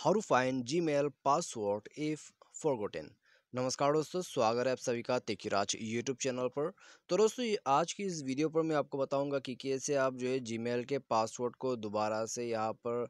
how to find Gmail password if forgotten नमस्कार दोस्तों स्वागत है आप सभी का तेखीराज यूट्यूब चैनल पर तो दोस्तों आज की इस वीडियो पर मैं आपको बताऊंगा कि कैसे आप जो है जी के पासवर्ड को दोबारा से यहाँ पर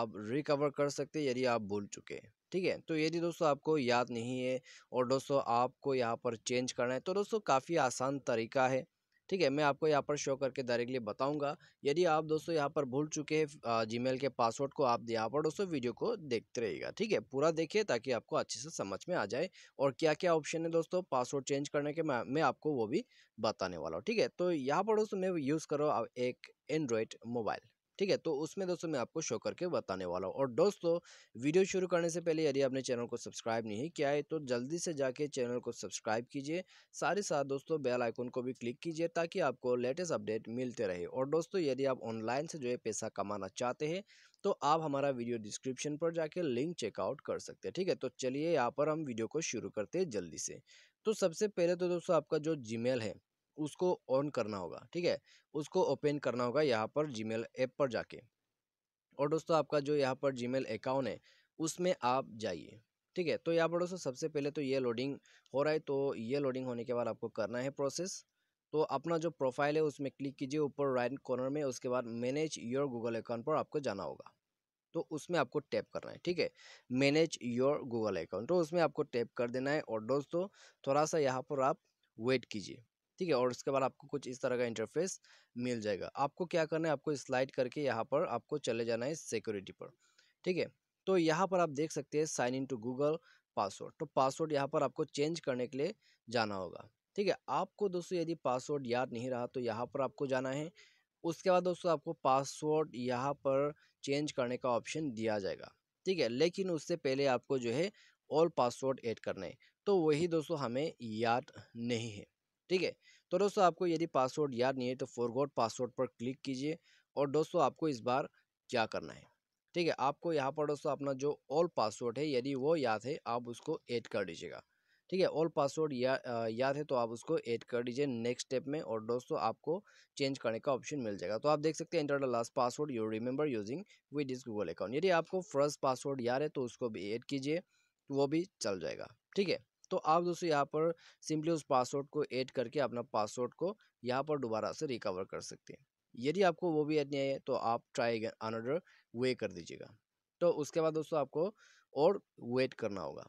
आप रिकवर कर सकते यदि आप भूल चुके हैं ठीक है तो यदि दोस्तों आपको याद नहीं है और दोस्तों आपको यहाँ पर चेंज करना है तो दोस्तों काफ़ी आसान तरीका है ठीक है मैं आपको यहाँ पर शो करके डायरेक्टली बताऊँगा यदि आप दोस्तों यहाँ पर भूल चुके हैं जीमेल के पासवर्ड को आप यहाँ पर दोस्तों वीडियो को देखते रहिएगा ठीक है पूरा देखिए ताकि आपको अच्छे से समझ में आ जाए और क्या क्या ऑप्शन है दोस्तों पासवर्ड चेंज करने के मैं, मैं आपको वो भी बताने वाला हूँ ठीक है तो यहाँ पर दोस्तों मैं यूज़ करो एक एंड्रॉयड मोबाइल ठीक है तो उसमें दोस्तों मैं आपको शो करके बताने वाला हूँ और दोस्तों वीडियो शुरू करने से पहले यदि आपने चैनल को सब्सक्राइब नहीं किया है तो जल्दी से जाके चैनल को सब्सक्राइब कीजिए साथ ही साथ दोस्तों बेल आइकन को भी क्लिक कीजिए ताकि आपको लेटेस्ट अपडेट मिलते रहे और दोस्तों यदि आप ऑनलाइन से जो है पैसा कमाना चाहते हैं तो आप हमारा वीडियो डिस्क्रिप्शन पर जाके लिंक चेकआउट कर सकते हैं ठीक है तो चलिए यहाँ पर हम वीडियो को शुरू करते हैं जल्दी से तो सबसे पहले तो दोस्तों आपका जो जीमेल है उसको ऑन करना होगा ठीक है उसको ओपन करना होगा यहाँ पर जीमेल ऐप पर जाके और दोस्तों आपका जो यहाँ पर जीमेल अकाउंट है उसमें आप जाइए ठीक है तो यहाँ पर दोस्तों सबसे पहले तो ये लोडिंग हो रहा है तो ये लोडिंग होने के बाद आपको करना है प्रोसेस तो अपना जो प्रोफाइल है उसमें क्लिक कीजिए ऊपर राइट कॉर्नर में उसके बाद मैनेज योर गूगल अकाउंट पर आपको जाना होगा तो उसमें आपको टैप करना है ठीक है मैनेज योर गूगल अकाउंट तो उसमें आपको टैप कर देना है और दोस्तों थोड़ा सा यहाँ पर आप वेट कीजिए ठीक है और उसके बाद आपको कुछ इस तरह का इंटरफेस मिल जाएगा आपको क्या करना है आपको स्लाइड करके यहाँ पर आपको चले जाना है सिक्योरिटी पर ठीक है तो यहाँ पर आप देख सकते हैं sign in to Google password तो पासवर्ड यहाँ पर आपको चेंज करने के लिए जाना होगा ठीक है आपको दोस्तों यदि पासवर्ड याद नहीं रहा तो यहाँ पर आपको जाना है उसके बाद दोस्तों आपको पासवर्ड यहाँ पर चेंज करने का ऑप्शन दिया जाएगा ठीक है लेकिन उससे पहले आपको जो है ऑल पासवर्ड ऐड करना है तो वही दोस्तों हमें याद नहीं है ठीक है तो दोस्तों आपको यदि पासवर्ड याद नहीं है तो फॉरगॉट पासवर्ड पर क्लिक कीजिए और दोस्तों आपको इस बार क्या करना है ठीक है आपको यहाँ पर दोस्तों अपना जो ऑल पासवर्ड है यदि वो याद है आप उसको ऐड कर दीजिएगा ठीक है ऑल पासवर्ड याद है तो आप उसको ऐड कर दीजिए नेक्स्ट स्टेप में और दोस्तों आपको चेंज करने का ऑप्शन मिल जाएगा तो आप देख सकते हैं enter the last password you remember using with this Google account यदि आपको फर्स्ट पासवर्ड याद है तो उसको भी ऐड कीजिए तो वो भी चल जाएगा ठीक है तो आप दोस्तों यहाँ पर सिंपली उस पासवर्ड को ऐड करके अपना पासवर्ड को यहाँ पर दोबारा से रिकवर कर सकते हैं यदि आपको वो भी ऐड नहीं है तो आप ट्राई अनदर वे कर दीजिएगा तो उसके बाद दोस्तों आपको और वेट करना होगा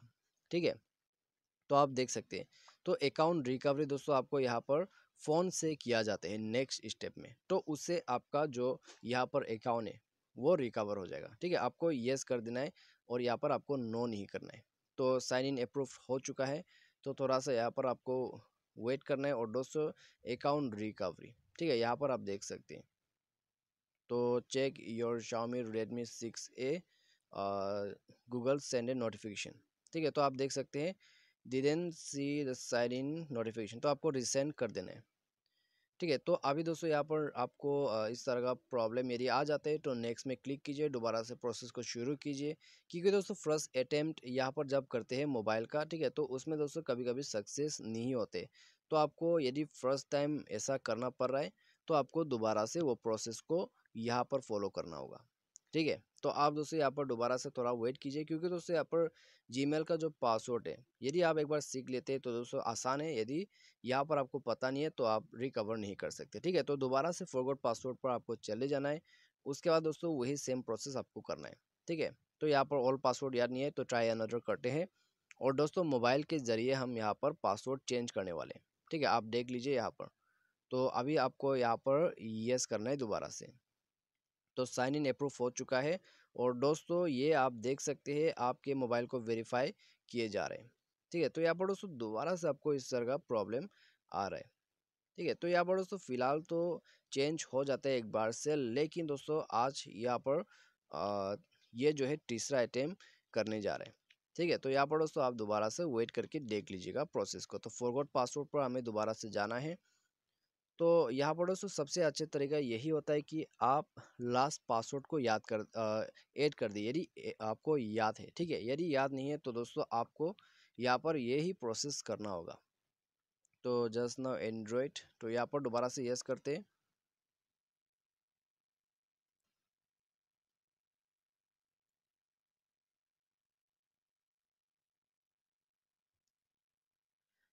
ठीक है तो आप देख सकते हैं तो अकाउंट रिकवरी दोस्तों आपको यहाँ पर फ़ोन से किया जाते हैं नेक्स्ट स्टेप में तो उससे आपका जो यहाँ पर अकाउंट है वो रिकवर हो जाएगा ठीक है आपको येस कर देना है और यहाँ पर आपको नो नहीं करना है तो साइन इन अप्रूव हो चुका है तो थोड़ा सा यहाँ पर आपको वेट करना है और दोस्तों अकाउंट रिकवरी ठीक है यहाँ पर आप देख सकते हैं तो check your Xiaomi Redmi six A Google send a notification ठीक है तो आप देख सकते हैं दिदेन see the sign in notification तो आपको रिसेंड कर देना है ठीक है तो अभी दोस्तों यहाँ पर आपको इस तरह का प्रॉब्लम यदि आ जाता है तो नेक्स्ट में क्लिक कीजिए दोबारा से प्रोसेस को शुरू कीजिए क्योंकि दोस्तों फर्स्ट अटैम्प्ट यहाँ पर जब करते हैं मोबाइल का ठीक है तो उसमें दोस्तों कभी कभी सक्सेस नहीं होते तो आपको यदि फर्स्ट टाइम ऐसा करना पड़ रहा है तो आपको दोबारा से वो प्रोसेस को यहाँ पर फॉलो करना होगा ठीक है तो आप दोस्तों यहाँ पर दोबारा से थोड़ा वेट कीजिए क्योंकि दोस्तों यहाँ पर जीमेल का जो पासवर्ड है यदि आप एक बार सीख लेते हैं तो दोस्तों आसान है यदि यहाँ पर आपको पता नहीं है तो आप रिकवर नहीं कर सकते ठीक है तो दोबारा से फॉरवर्ड पासवर्ड पर आपको चले जाना है उसके बाद दोस्तों वही सेम प्रोसेस आपको करना है ठीक है तो यहाँ पर ऑल पासवर्ड याद नहीं है तो ट्राई अनदर करते हैं और दोस्तों मोबाइल के ज़रिए हम यहाँ पर पासवर्ड चेंज करने वाले हैं ठीक है आप देख लीजिए यहाँ पर तो अभी आपको यहाँ पर यस करना है दोबारा से तो साइन इन अप्रूव हो चुका है और दोस्तों ये आप देख सकते हैं आपके मोबाइल को वेरीफाई किए जा रहे हैं ठीक है तो यहाँ पर दोस्तों दोबारा से आपको इस तरह का प्रॉब्लम आ रहा है ठीक है तो यहाँ पर दोस्तों फ़िलहाल तो चेंज हो जाता है एक बार से लेकिन दोस्तों आज यहाँ पर ये जो है तीसरा अटैम्प करने जा रहे हैं ठीक है तो यहाँ पर दोस्तों आप दोबारा से वेट करके देख लीजिएगा प्रोसेस को तो फॉरवर्ड पासवर्ड पर हमें दोबारा से जाना है तो यहाँ पर दोस्तों सबसे अच्छा तरीका यही होता है कि आप लास्ट पासवर्ड को याद कर ऐड कर दिए यदि आपको याद है ठीक है यदि याद नहीं है तो दोस्तों आपको यहाँ पर यही प्रोसेस करना होगा तो जस्ट नाउ एंड्रॉयड तो यहाँ पर दोबारा से यस करते हैं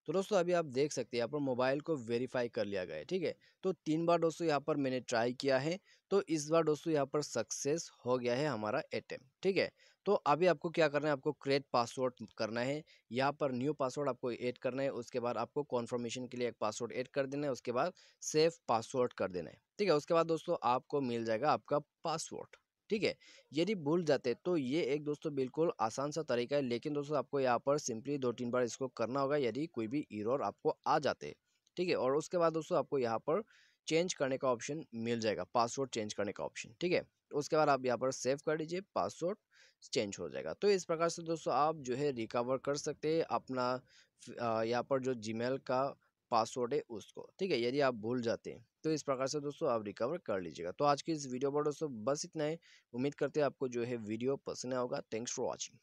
तो दोस्तों अभी आप देख सकते हैं यहाँ पर मोबाइल को वेरीफाई कर लिया गया है ठीक है तो तीन बार दोस्तों यहाँ पर मैंने ट्राई किया है तो इस बार दोस्तों यहाँ पर सक्सेस हो गया है हमारा अटैम्प्ट ठीक है तो अभी आपको क्या करना है आपको क्रिएट पासवर्ड करना है यहाँ पर न्यू पासवर्ड आपको ऐड करना है उसके बाद आपको कॉन्फर्मेशन के लिए एक पासवर्ड ऐड कर देना है उसके बाद सेफ पासवर्ड कर देना है ठीक है उसके बाद दोस्तों आपको मिल जाएगा आपका पासवर्ड ठीक है यदि भूल जाते तो ये एक दोस्तों बिल्कुल आसान सा तरीका है लेकिन दोस्तों आपको यहाँ पर सिंपली दो तीन बार इसको करना होगा यदि कोई भी इरर आपको आ जाते ठीक है और उसके बाद दोस्तों आपको यहाँ पर चेंज करने का ऑप्शन मिल जाएगा पासवर्ड चेंज करने का ऑप्शन ठीक है उसके बाद आप यहाँ पर सेव कर दीजिए पासवर्ड चेंज हो जाएगा तो इस प्रकार से दोस्तों आप जो है रिकवर कर सकते हैं अपना यहाँ पर जो जीमेल का पासवर्ड है उसको ठीक है यदि आप भूल जाते हैं तो इस प्रकार से दोस्तों आप रिकवर कर लीजिएगा तो आज की इस वीडियो पर दोस्तों बस इतना ही उम्मीद करते हैं आपको जो है वीडियो पसंद आएगा थैंक्स फॉर वॉचिंग